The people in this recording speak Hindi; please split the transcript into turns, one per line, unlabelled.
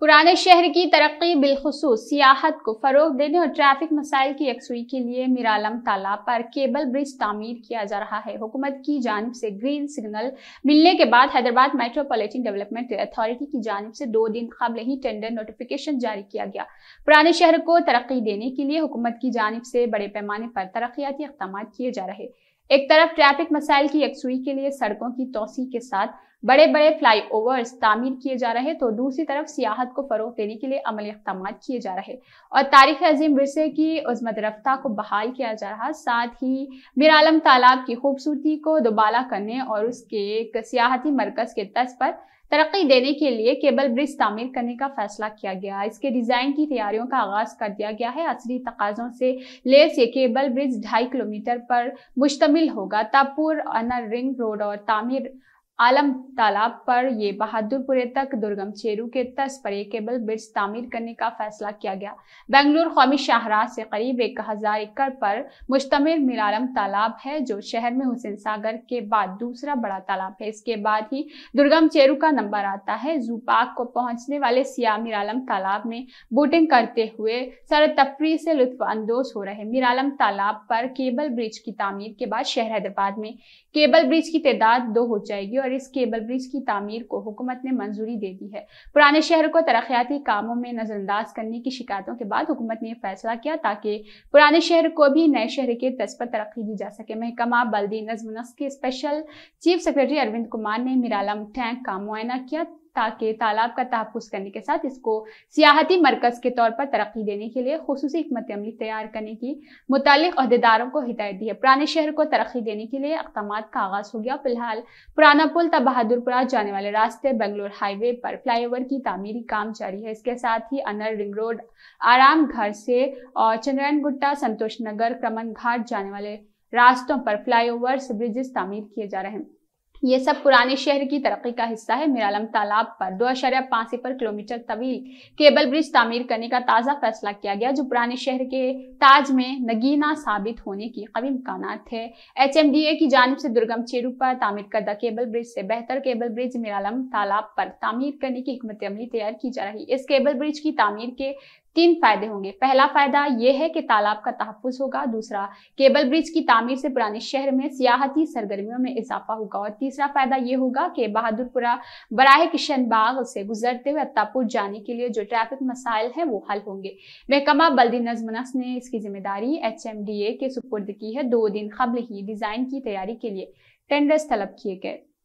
पुराने शहर की तरक्की बिलखसूस सियाहत को फ़रोग देने और ट्रैफिक मसाइल की यकसुई के लिए मिरालम तालाब पर केबल ब्रिज तामीर किया जा रहा है हुकूमत की जानब से ग्रीन सिग्नल मिलने के बाद हैदराबाद मेट्रोपॉलिटन डेवलपमेंट अथॉरिटी की जानब से दो दिन कबल ही टेंडर नोटिफिकेशन जारी किया गया पुराने शहर को तरक्की देने के लिए हुकूमत की जानब से बड़े पैमाने पर तरक्याती इकदाम किए जा रहे एक तरफ ट्रैफिक मसाइल की यकसुई के लिए सड़कों की तोसी के साथ बड़े बड़े फ्लाईओवर्स तामीर किए जा रहे तो दूसरी तरफ सियाहत को फरोग देने के लिए अमल इकदाम किए जा रहे और तारीख अजीम वरसे की उजमत रफ्तार को बहाल किया जा रहा साथ ही मीरालम तालाब की खूबसूरती को दोबाला करने और उसके एक सियाहती मरकज के तर्ज पर तरक्की देने के लिए केबल ब्रिज तामीर करने का फैसला किया गया इसके डिज़ाइन की तैयारियों का आगाज कर दिया गया है असरी तकाजों से लेस ये केबल ब्रिज ढाई किलोमीटर पर मुश्तमिल होगा तापुर अनर रिंग रोड और तामीर आलम तालाब पर ये बहादुरपुरे तक दुर्गम चेरू के तस पर एक केबल ब्रिज तामीर करने का फैसला किया गया बेंगलुरु कौमी शाहराज से करीब एक हजार एकड़ पर मुश्तमिल मिलालम तालाब है जो शहर में हुसैन सागर के बाद दूसरा बड़ा तालाब है इसके बाद ही दुर्गम चेरू का नंबर आता है जू पार्क को पहुंचने वाले सिया मिरालम तालाब में बोटिंग करते हुए सर तफरी से लुत्फानंदोज हो रहे मिरालम तालाब पर केबल ब्रिज की तामीर के बाद शहर हैदराबाद में केबल ब्रिज की तादाद दो हो जाएगी और इस केबल ब्रिज की तमीर को हुकूमत ने मंजूरी दे दी है पुराने शहर को तरक्याती कामों में नज़रअंदाज करने की शिकायतों के बाद हुकूमत ने फैसला किया ताकि पुराने शहर को भी नए शहर के तस् पर तरक्की दी जा सके महकमा बल्दी नजमनस के special chief secretary Arvind Kumar ने मिराला टैंक का मुआयना किया ताकि तालाब का तहफ़ करने के साथ इसको सियाहती मरकज़ के तौर पर तरक्की देने के लिए खसूस हमत अमली तैयार करने की मुतल अहदेदारों को हिदायत दी है पुराने शहर को तरक्की देने के लिए इकदाम का आगाज़ हो गया फिलहाल पुराना पुल तब बहादुरपुरा जाने वाले रास्ते बेंगलोर हाईवे पर फ्लाई ओवर की तमीरी काम जारी है इसके साथ ही अनर रिंग रोड आराम घर से और चंद्रयन गुट्टा संतोष नगर क्रमन घाट जाने वाले रास्तों पर फ्लाई ओवर ब्रिजेस तमीर किए जा रहे हैं ये सब पुराने शहर की तरक्की का हिस्सा है मीरालम तालाब पर दो अशरिया पांच सिफर किलोमीटर तवील केबल ब्रिज तामीर करने का ताज़ा फैसला किया गया जो पुराने शहर के ताज में नगीना साबित होने की कभी इम्कान है एच एम डी ए की जानब से दुर्गम चेरू पर तामीर करदा केबल ब्रिज से बेहतर केबल ब्रिज मीरालम तालाब पर तामीर करने की हमत अमली तैयार की जा रही इस केबल ब्रिज की तामीर के तीन फायदे होंगे पहला फायदा यह है कि तालाब का तहफ़ होगा दूसरा केबल ब्रिज की तमीर से पुराने शहर में सियाहती सरगर्मियों में इजाफा होगा और तीसरा फायदा यह होगा कि बहादुरपुरा बराह किशन बाग से गुजरते हुए अत्तापुर जाने के लिए जो ट्रैफिक मसाइल हैं वो हल होंगे महकमा बल्दी नजमनस ने इसकी जिम्मेदारी एच एम डी ए के सुपुर्द की है दो दिन कबल ही डिज़ाइन की तैयारी के लिए टेंडर्स तलब किए गए